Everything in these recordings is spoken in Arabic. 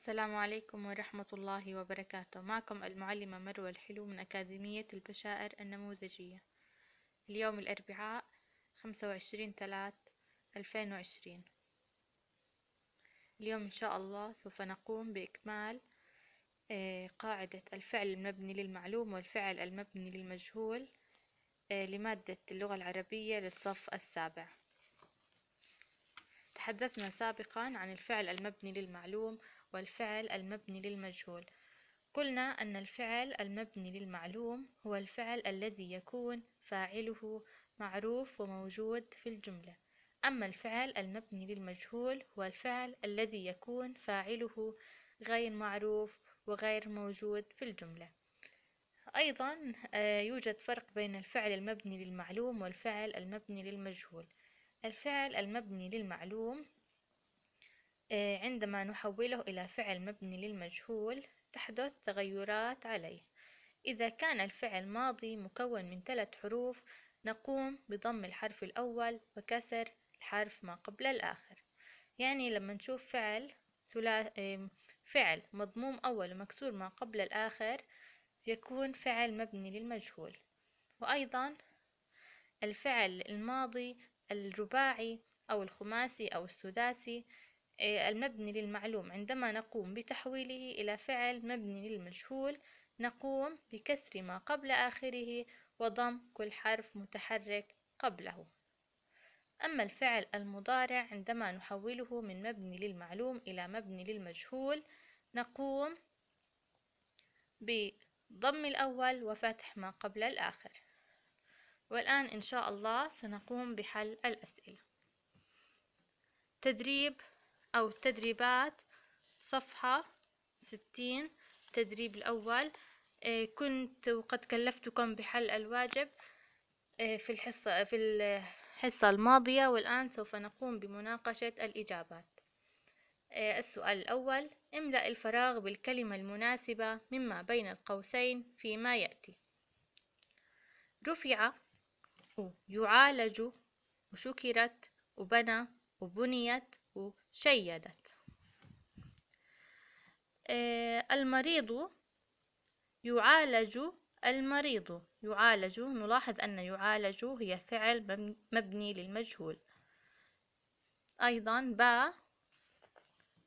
السلام عليكم ورحمة الله وبركاته معكم المعلمة مروة الحلو من أكاديمية البشائر النموذجية اليوم الأربعاء 25 ألفين 2020 اليوم إن شاء الله سوف نقوم بإكمال آه، قاعدة الفعل المبني للمعلوم والفعل المبني للمجهول آه، لمادة اللغة العربية للصف السابع تحدثنا سابقا عن الفعل المبني للمعلوم والفعل المبني للمجهول قلنا أن الفعل المبني للمعلوم هو الفعل الذي يكون فاعله معروف وموجود في الجملة أما الفعل المبني للمجهول هو الفعل الذي يكون فاعله غير معروف وغير موجود في الجملة أيضا آه، يوجد فرق بين الفعل المبني للمعلوم والفعل المبني للمجهول الفعل المبني للمعلوم آه، عندما نحوله إلى فعل مبني للمجهول تحدث تغيرات عليه إذا كان الفعل ماضي مكون من ثلاث حروف نقوم بضم الحرف الأول وكسر الحرف ما قبل الآخر يعني لما نشوف فعل فعل مضموم أول ومكسور ما قبل الآخر يكون فعل مبني للمجهول وأيضا الفعل الماضي الرباعي أو الخماسي أو السداسي آه، المبني للمعلوم عندما نقوم بتحويله إلى فعل مبني للمجهول نقوم بكسر ما قبل آخره وضم كل حرف متحرك قبله أما الفعل المضارع عندما نحوله من مبني للمعلوم إلى مبني للمجهول نقوم بضم الأول وفتح ما قبل الآخر والآن إن شاء الله سنقوم بحل الأسئلة تدريب أو التدريبات صفحة ستين التدريب الأول آه، كنت وقد كلفتكم بحل الواجب آه، في الحصة في الحصة الماضية والآن سوف نقوم بمناقشة الإجابات آه، السؤال الأول املأ الفراغ بالكلمة المناسبة مما بين القوسين فيما يأتي رفع يعالج وشكرت وبنى وبنيت شيدت آه، المريض يعالج المريض يعالج نلاحظ أن يعالج هي فعل مبني للمجهول أيضا باء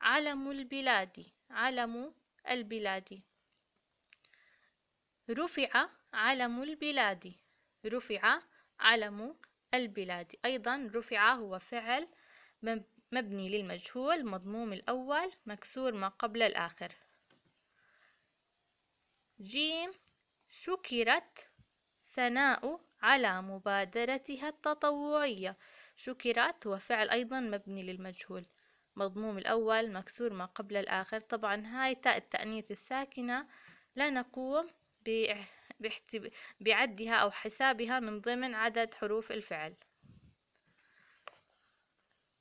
علم البلاد علم البلاد رفع علم البلاد رفع علم البلاد أيضا رفع هو فعل مبني للمجهول مضموم الأول مكسور ما قبل الآخر جيم شكرت ثناء على مبادرتها التطوعية شكرت وفعل أيضا مبني للمجهول مضموم الأول مكسور ما قبل الآخر طبعا هاي تاء التأنيث الساكنة لا نقوم بعدها أو حسابها من ضمن عدد حروف الفعل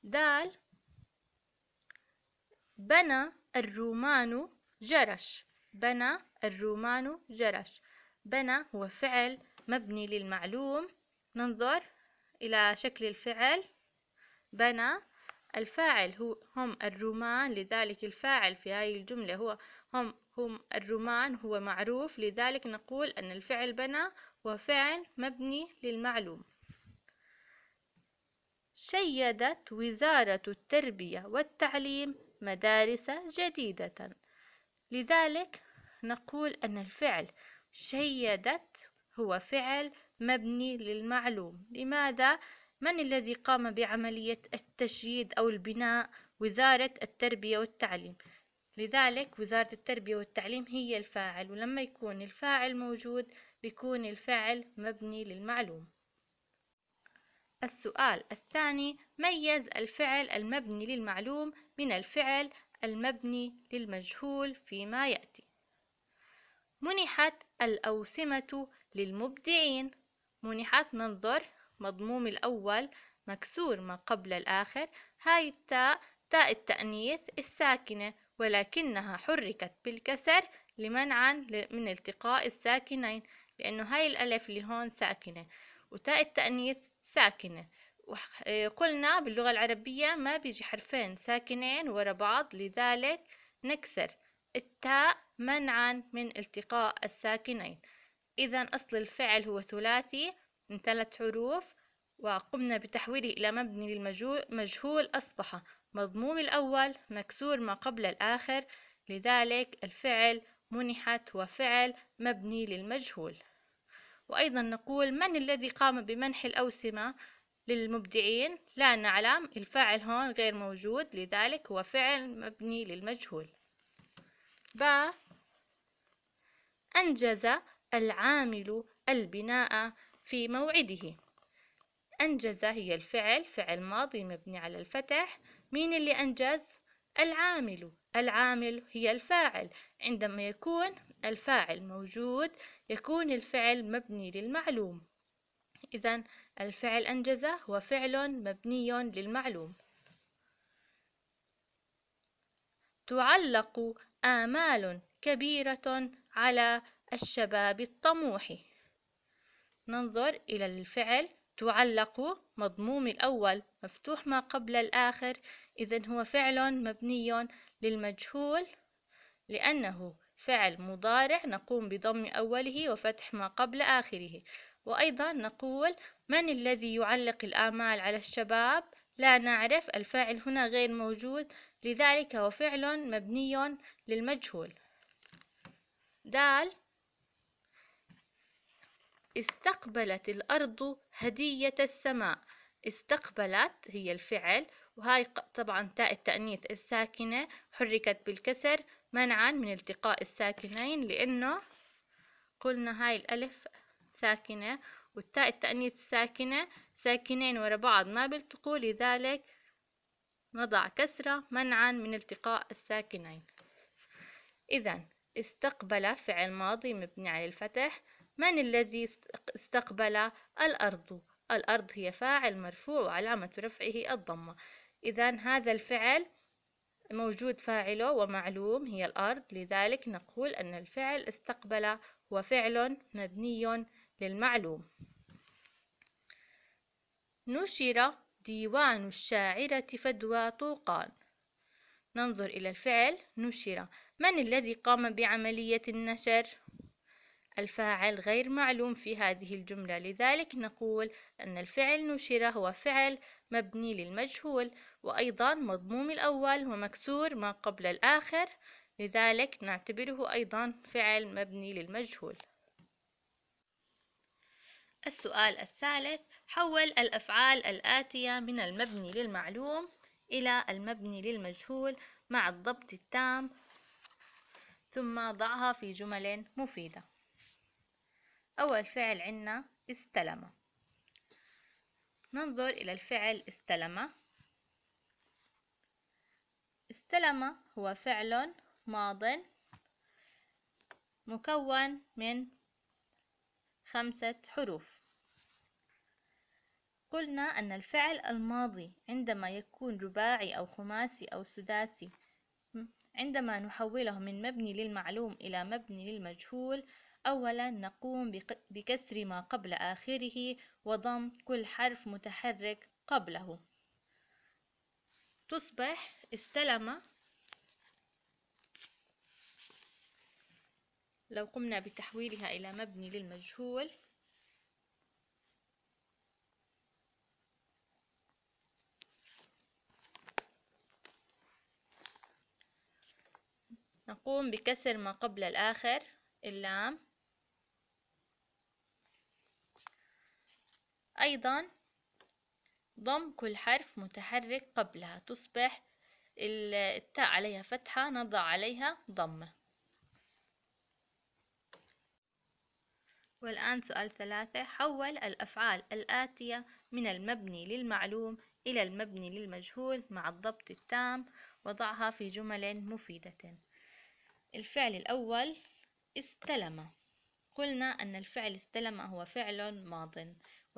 دال بنى الرومان جرش بنى الرومان جرش بنى هو فعل مبني للمعلوم ننظر إلى شكل الفعل بنى الفاعل هو هم الرومان لذلك الفاعل في هذه الجملة هو هم هم الرومان هو معروف لذلك نقول أن الفعل بنى هو فعل مبني للمعلوم شيدت وزارة التربية والتعليم مدارس جديدة لذلك نقول أن الفعل شيدت هو فعل مبني للمعلوم لماذا؟ من الذي قام بعملية التشييد أو البناء وزارة التربية والتعليم لذلك وزارة التربية والتعليم هي الفاعل ولما يكون الفاعل موجود بيكون الفعل مبني للمعلوم السؤال الثاني ميز الفعل المبني للمعلوم من الفعل المبني للمجهول فيما يأتي منحت الأوسمة للمبدعين منحت ننظر مضموم الأول مكسور ما قبل الآخر هاي التاء تاء التأنيث الساكنة ولكنها حركت بالكسر لمنعا من التقاء الساكنين لأنه هاي الألف اللي هون ساكنة وتاء التأنيث ساكنة آه، قلنا باللغة العربية ما بيجي حرفين ساكنين ورا بعض لذلك نكسر التاء منعا من التقاء الساكنين إذا أصل الفعل هو ثلاثي من ثلاث حروف وقمنا بتحويله إلى مبني للمجهول أصبح مضموم الأول مكسور ما قبل الآخر لذلك الفعل منحت وفعل مبني للمجهول وأيضا نقول من الذي قام بمنح الأوسمة للمبدعين لا نعلم الفاعل هون غير موجود لذلك هو فعل مبني للمجهول ب أنجز العامل البناء في موعده أنجز هي الفعل فعل ماضي مبني على الفتح مين اللي أنجز؟ العامل العامل هي الفاعل عندما يكون الفاعل موجود يكون الفعل مبني للمعلوم إذا الفعل أنجز هو فعل مبني للمعلوم تعلق آمال كبيرة على الشباب الطموح ننظر إلى الفعل تعلق مضموم الأول مفتوح ما قبل الآخر إذا هو فعل مبني للمجهول لأنه فعل مضارع نقوم بضم أوله وفتح ما قبل آخره وأيضا نقول من الذي يعلق الآمال على الشباب لا نعرف الفاعل هنا غير موجود لذلك هو فعل مبني للمجهول دال استقبلت الأرض هدية السماء استقبلت هي الفعل وهاي طبعا تاء التأنيث الساكنة حركت بالكسر منعا من التقاء الساكنين لأنه قلنا هاي الألف ساكنة والتاء التأنيث ساكنة ساكنين ورا بعض ما بيلتقوا لذلك نضع كسرة منعا من التقاء الساكنين إذا استقبل فعل ماضي مبني على الفتح من الذي استقبل الأرض الأرض هي فاعل مرفوع وعلامة رفعه الضمة إذا هذا الفعل موجود فاعله ومعلوم هي الأرض لذلك نقول أن الفعل استقبل هو فعل مبني للمعلوم نشر ديوان الشاعرة فدوى طوقان ننظر إلى الفعل نشر من الذي قام بعملية النشر الفاعل غير معلوم في هذه الجملة لذلك نقول أن الفعل نشر هو فعل مبني للمجهول وأيضا مضموم الأول ومكسور ما قبل الآخر لذلك نعتبره أيضا فعل مبني للمجهول السؤال الثالث حول الأفعال الآتية من المبني للمعلوم إلى المبني للمجهول مع الضبط التام ثم ضعها في جمل مفيده أول فعل عنا استلم ننظر إلى الفعل استلم استلم هو فعل ماض مكون من خمسة حروف قلنا أن الفعل الماضي عندما يكون رباعي أو خماسي أو سداسي عندما نحوله من مبني للمعلوم إلى مبني للمجهول أولا نقوم بكسر ما قبل آخره وضم كل حرف متحرك قبله تصبح استلم لو قمنا بتحويلها إلى مبني للمجهول نقوم بكسر ما قبل الآخر اللام أيضا ضم كل حرف متحرك قبلها تصبح التاء عليها فتحة نضع عليها ضمة والآن سؤال ثلاثة حول الأفعال الآتية من المبني للمعلوم إلى المبني للمجهول مع الضبط التام وضعها في جمل مفيدة الفعل الأول استلم قلنا أن الفعل استلم هو فعل ماض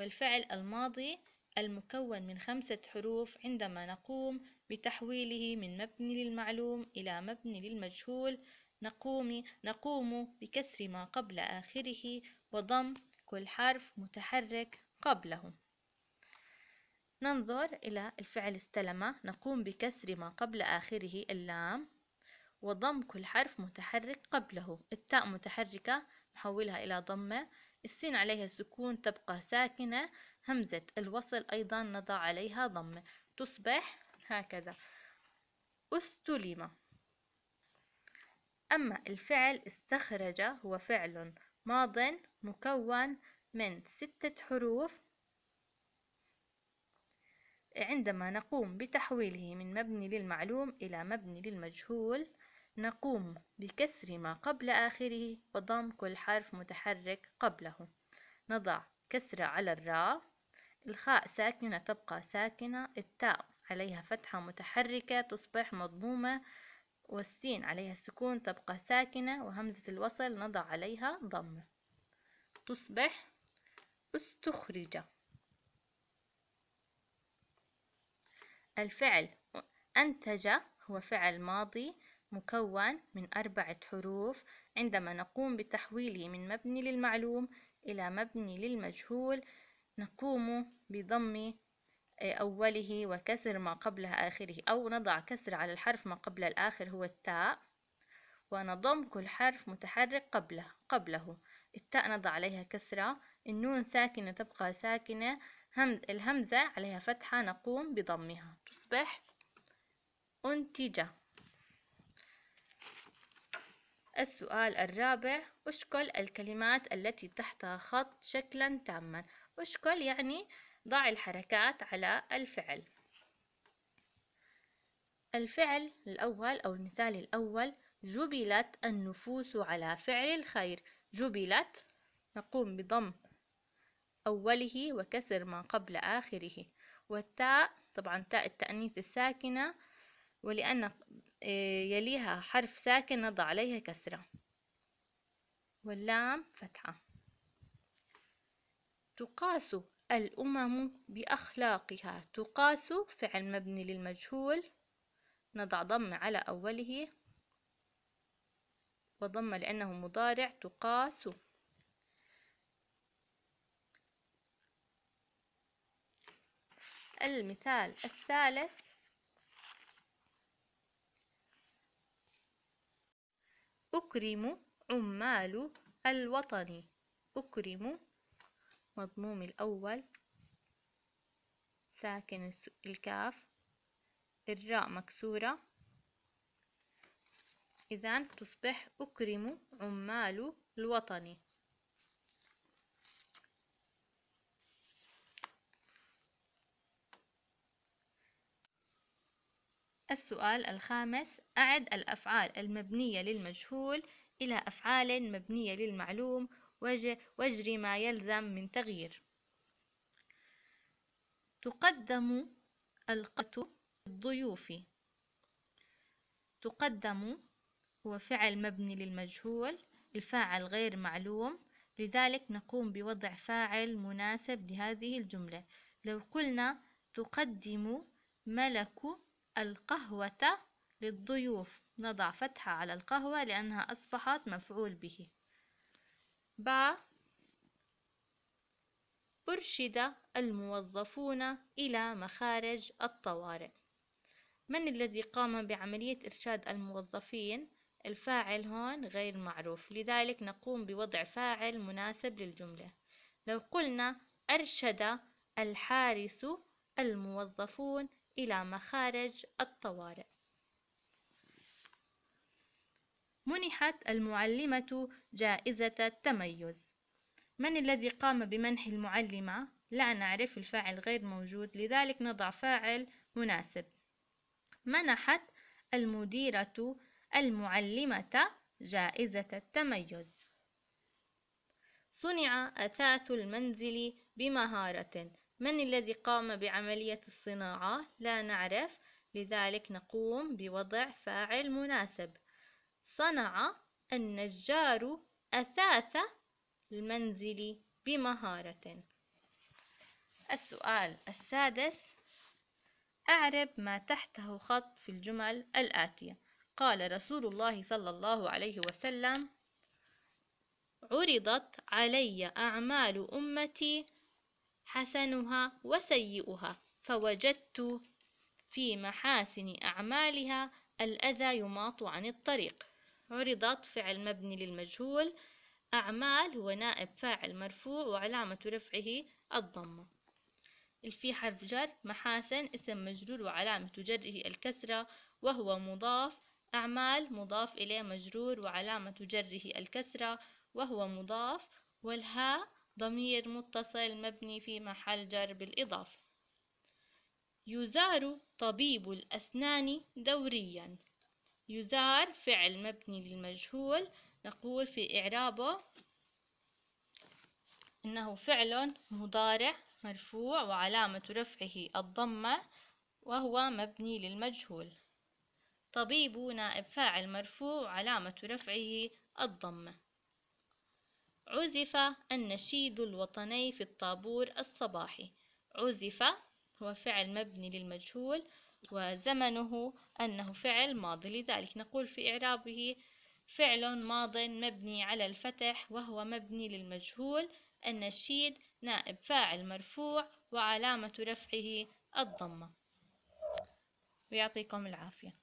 والفعل الماضي المكون من خمسة حروف عندما نقوم بتحويله من مبني للمعلوم إلى مبني للمجهول نقوم نقوم بكسر ما قبل آخره وضم كل حرف متحرك قبله ننظر إلى الفعل استلم نقوم بكسر ما قبل آخره اللام وضم كل حرف متحرك قبله التاء متحركة نحولها إلى ضمة السين عليها سكون تبقى ساكنة همزة الوصل أيضا نضع عليها ضمة تصبح هكذا استلم أما الفعل استخرج هو فعل ماض مكون من ستة حروف عندما نقوم بتحويله من مبني للمعلوم إلى مبني للمجهول نقوم بكسر ما قبل آخره وضم كل حرف متحرك قبله نضع كسرة على الراء الخاء ساكنة تبقى ساكنة التاء عليها فتحة متحركة تصبح مضمومة والسين عليها سكون تبقى ساكنة وهمزة الوصل نضع عليها ضمة تصبح استخرج الفعل أنتج هو فعل ماضي مكون من أربعة حروف عندما نقوم بتحويله من مبني للمعلوم إلى مبني للمجهول نقوم بضم آه، أوله وكسر ما قبلها آخره أو نضع كسر على الحرف ما قبل الآخر هو التاء ونضم كل حرف متحرك قبله قبله التاء نضع عليها كسرة النون ساكنة تبقى ساكنة الهمزة عليها فتحة نقوم بضمها تصبح أنتجة السؤال الرابع أشكل الكلمات التي تحتها خط شكلا تاما أشكل يعني ضع الحركات على الفعل الفعل الأول أو المثال الأول جبلت النفوس على فعل الخير جبلت نقوم بضم أوله وكسر ما قبل آخره والتاء طبعا تاء التأنيث الساكنة ولأن آه، يليها حرف ساكن نضع عليها كسرة واللام فتحة تقاس الأمم بأخلاقها تقاس فعل مبني للمجهول نضع ضم على أوله وضم لأنه مضارع تقاس المثال الثالث أكرم عمال الوطن أكرم مضموم الأول ساكن الكاف الراء مكسورة إذا تصبح أكرم عمال الوطن السؤال الخامس أعد الأفعال المبنية للمجهول إلى أفعال مبنية للمعلوم واجري ما يلزم من تغيير تقدم القط الضيوف تقدم هو فعل مبني للمجهول الفاعل غير معلوم لذلك نقوم بوضع فاعل مناسب لهذه الجملة لو قلنا تقدم ملك القهوة للضيوف نضع فتحة على القهوة لأنها أصبحت مفعول به ب أرشد الموظفون إلى مخارج الطوارئ من الذي قام بعملية إرشاد الموظفين؟ الفاعل هون غير معروف لذلك نقوم بوضع فاعل مناسب للجملة لو قلنا أرشد الحارس الموظفون إلى مخارج الطوارئ منحت المعلمة جائزة التميز من الذي قام بمنح المعلمة؟ لا نعرف الفاعل غير موجود لذلك نضع فاعل مناسب منحت المديرة المعلمة جائزة التميز صنع أثاث المنزل بمهارة من الذي قام بعملية الصناعة؟ لا نعرف لذلك نقوم بوضع فاعل مناسب صنع النجار أثاث المنزل بمهارة السؤال السادس أعرب ما تحته خط في الجمل الآتية قال رسول الله صلى الله عليه وسلم عرضت علي أعمال أمتي حسنها وسيئها فوجدت في محاسن أعمالها الأذى يماط عن الطريق عرضت فعل مبني للمجهول أعمال هو نائب فاعل مرفوع وعلامة رفعه الضمة في حرف جر محاسن اسم مجرور وعلامة جره الكسرة وهو مضاف أعمال مضاف إليه مجرور وعلامة جره الكسرة وهو مضاف والهاء ضمير متصل مبني في محل جر بالإضافة يزار طبيب الأسنان دوريا يزار فعل مبني للمجهول نقول في إعرابه إنه فعل مضارع مرفوع وعلامة رفعه الضمة وهو مبني للمجهول طبيب نائب فاعل مرفوع علامة رفعه الضمة عزف النشيد الوطني في الطابور الصباحي عزف هو فعل مبني للمجهول وزمنه أنه فعل ماضي لذلك نقول في إعرابه فعل ماض مبني على الفتح وهو مبني للمجهول النشيد نائب فاعل مرفوع وعلامة رفعه الضمة ويعطيكم العافية